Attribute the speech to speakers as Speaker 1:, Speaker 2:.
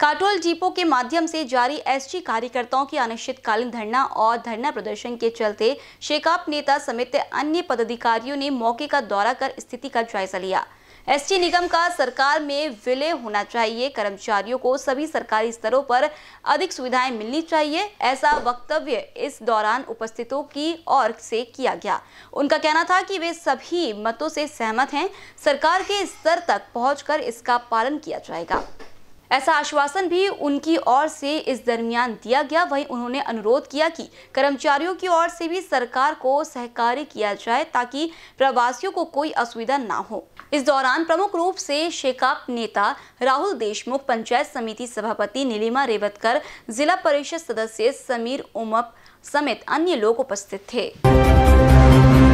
Speaker 1: काटोल जीपो के माध्यम से जारी एसटी कार्यकर्ताओं की अनिश्चितकालीन धरना और धरना प्रदर्शन के चलते शेकाप नेता समेत अन्य पदाधिकारियों ने मौके का दौरा कर स्थिति का जायजा लिया एसटी निगम का सरकार में विलय होना चाहिए कर्मचारियों को सभी सरकारी स्तरों पर अधिक सुविधाएं मिलनी चाहिए ऐसा वक्तव्य इस दौरान उपस्थितों की ओर से किया गया उनका कहना था कि वे सभी मतों से सहमत हैं सरकार के स्तर तक पहुंचकर इसका पालन किया जाएगा ऐसा आश्वासन भी उनकी ओर से इस दरमियान दिया गया वहीं उन्होंने अनुरोध किया कि कर्मचारियों की ओर से भी सरकार को सहकार्य किया जाए ताकि प्रवासियों को कोई असुविधा ना हो इस दौरान प्रमुख रूप से शेकाप नेता राहुल देशमुख पंचायत समिति सभापति नीलिमा रेवतकर जिला परिषद सदस्य समीर उमप समेत अन्य लोग उपस्थित थे